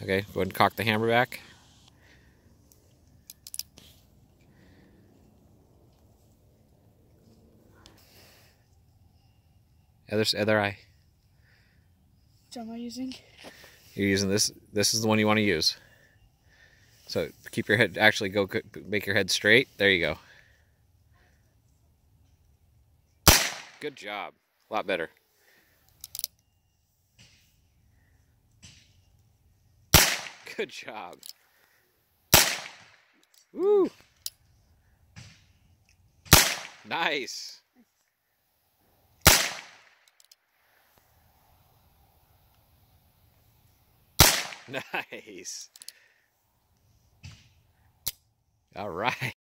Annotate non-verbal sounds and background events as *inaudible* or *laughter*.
Okay, go ahead and cock the hammer back. Other, other eye. What am I using? You're using this. This is the one you want to use. So keep your head, actually go make your head straight. There you go. Good job. A lot better. Good job. Woo! Nice. *laughs* Nice. All right.